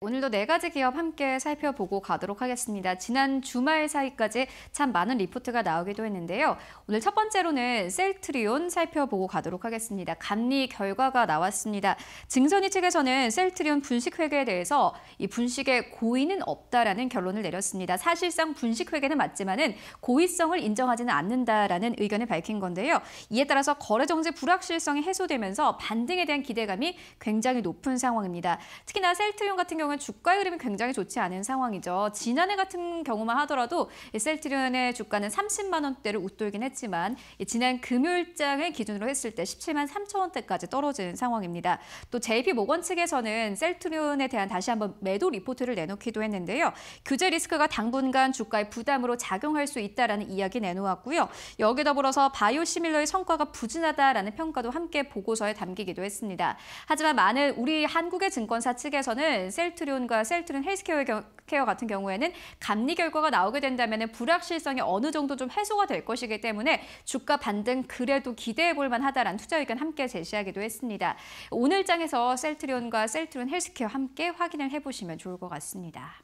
오늘도 네 가지 기업 함께 살펴보고 가도록 하겠습니다. 지난 주말 사이까지 참 많은 리포트가 나오기도 했는데요. 오늘 첫 번째로는 셀트리온 살펴보고 가도록 하겠습니다. 감리 결과가 나왔습니다. 증선이 측에서는 셀트리온 분식회계에 대해서 이 분식에 고의는 없다라는 결론을 내렸습니다. 사실상 분식회계는 맞지만은 고의성을 인정하지는 않는다라는 의견을 밝힌 건데요. 이에 따라서 거래 정지 불확실성이 해소되면서 반등에 대한 기대감이 굉장히 높은 상황입니다. 특히나 셀트리온 같은 경우 경우는 주가의 흐름이 굉장히 좋지 않은 상황이죠. 지난해 같은 경우만 하더라도 셀트리온의 주가는 30만 원대를 웃돌긴 했지만 지난 금요일장을 기준으로 했을 때 17만 3천 원대까지 떨어진 상황입니다. 또 JP 모건 측에서는 셀트리온에 대한 다시 한번 매도 리포트를 내놓기도 했는데요. 규제 리스크가 당분간 주가의 부담으로 작용할 수 있다라는 이야기 내놓았고요. 여기 더불어서 바이오시밀러의 성과가 부진하다라는 평가도 함께 보고서에 담기기도 했습니다. 하지만 많은 우리 한국의 증권사 측에서는 셀 셀트리온과 셀트리온 헬스케어 같은 경우에는 감리 결과가 나오게 된다면 불확실성이 어느 정도 좀 해소가 될 것이기 때문에 주가 반등 그래도 기대해 볼 만하다라는 투자 의견 함께 제시하기도 했습니다. 오늘 장에서 셀트리온과 셀트리온 헬스케어 함께 확인을 해보시면 좋을 것 같습니다.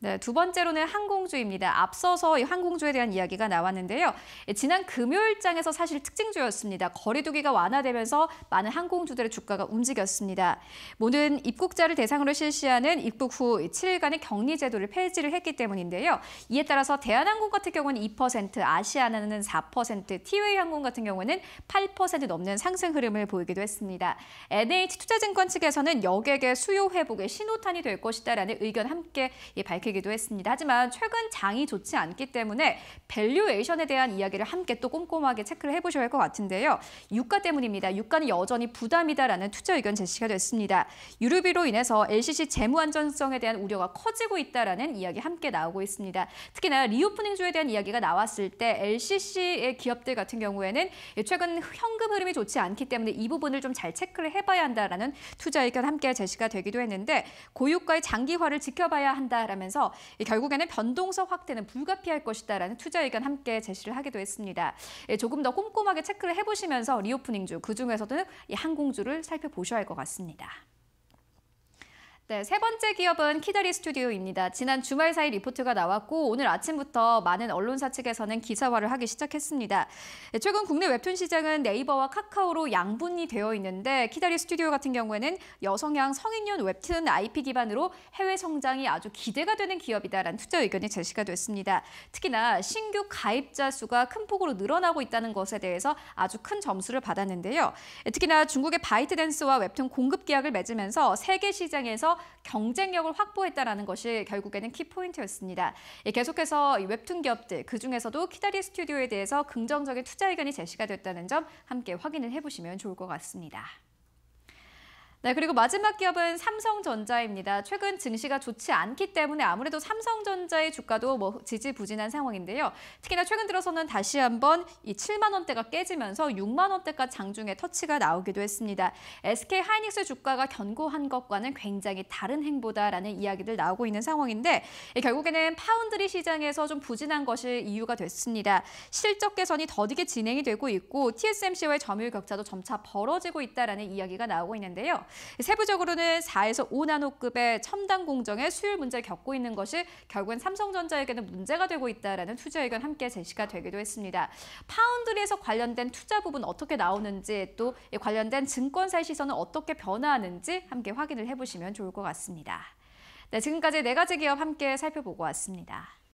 네, 두 번째로는 항공주입니다. 앞서서 이 항공주에 대한 이야기가 나왔는데요. 예, 지난 금요일장에서 사실 특징주였습니다. 거리두기가 완화되면서 많은 항공주들의 주가가 움직였습니다. 모든 입국자를 대상으로 실시하는 입국 후 7일간의 격리 제도를 폐지를 했기 때문인데요. 이에 따라서 대한항공 같은 경우는 2%, 아시아나는 4%, 티웨이항공 같은 경우는 8% 넘는 상승 흐름을 보이기도 했습니다. NH투자증권 측에서는 여객의 수요 회복에 신호탄이 될 것이다라는 의견 함께 예, 밝혔습니다. 밝히기도 했습니다. 하지만 최근 장이 좋지 않기 때문에 밸류에이션에 대한 이야기를 함께 또 꼼꼼하게 체크를 해보셔야 할 것 같은데요. 유가 때문입니다. 유가는 여전히 부담이다라는 투자 의견 제시가 됐습니다. 유류비로 인해서 LCC 재무 안전성에 대한 우려가 커지고 있다라는 이야기 함께 나오고 있습니다. 특히나 리오프닝 주에 대한 이야기가 나왔을 때 LCC의 기업들 같은 경우에는 최근 현금 흐름이 좋지 않기 때문에 이 부분을 좀 잘 체크를 해봐야 한다라는 투자 의견 함께 제시가 되기도 했는데 고유가의 장기화를 지켜봐야 한다라면서 하면서 결국에는 변동성 확대는 불가피할 것이다라는 투자 의견 함께 제시를 하기도 했습니다. 예, 조금 더 꼼꼼하게 체크를 해보시면서 리오프닝주 그중에서도 항공주를 살펴보셔야 할 것 같습니다. 네, 세 번째 기업은 키다리 스튜디오입니다. 지난 주말 사이 리포트가 나왔고 오늘 아침부터 많은 언론사 측에서는 기사화를 하기 시작했습니다. 네, 최근 국내 웹툰 시장은 네이버와 카카오로 양분이 되어 있는데 키다리 스튜디오 같은 경우에는 여성향 성인용 웹툰 IP 기반으로 해외 성장이 아주 기대가 되는 기업이다라는 투자 의견이 제시가 됐습니다. 특히나 신규 가입자 수가 큰 폭으로 늘어나고 있다는 것에 대해서 아주 큰 점수를 받았는데요. 네, 특히나 중국의 바이트댄스와 웹툰 공급 계약을 맺으면서 세계 시장에서 경쟁력을 확보했다라는 것이 결국에는 키포인트였습니다. 계속해서 웹툰 기업들, 그중에서도 키다리 스튜디오에 대해서 긍정적인 투자 의견이 제시가 됐다는 점 함께 확인을 해보시면 좋을 것 같습니다. 네, 그리고 마지막 기업은 삼성전자입니다. 최근 증시가 좋지 않기 때문에 아무래도 삼성전자의 주가도 뭐 지지부진한 상황인데요. 특히나 최근 들어서는 다시 한번 이 7만 원대가 깨지면서 6만 원대까지 장중에 터치가 나오기도 했습니다. SK 하이닉스 주가가 견고한 것과는 굉장히 다른 행보다라는 이야기들 나오고 있는 상황인데 결국에는 파운드리 시장에서 좀 부진한 것이 이유가 됐습니다. 실적 개선이 더디게 진행이 되고 있고 TSMC와의 점유율 격차도 점차 벌어지고 있다라는 이야기가 나오고 있는데요. 세부적으로는 4에서 5나노급의 첨단 공정의 수율 문제를 겪고 있는 것이 결국엔 삼성전자에게는 문제가 되고 있다라는 투자 의견 함께 제시가 되기도 했습니다. 파운드리에서 관련된 투자 부분 어떻게 나오는지 또 관련된 증권사의 시선은 어떻게 변화하는지 함께 확인을 해보시면 좋을 것 같습니다. 네, 지금까지 네 가지 기업 함께 살펴보고 왔습니다.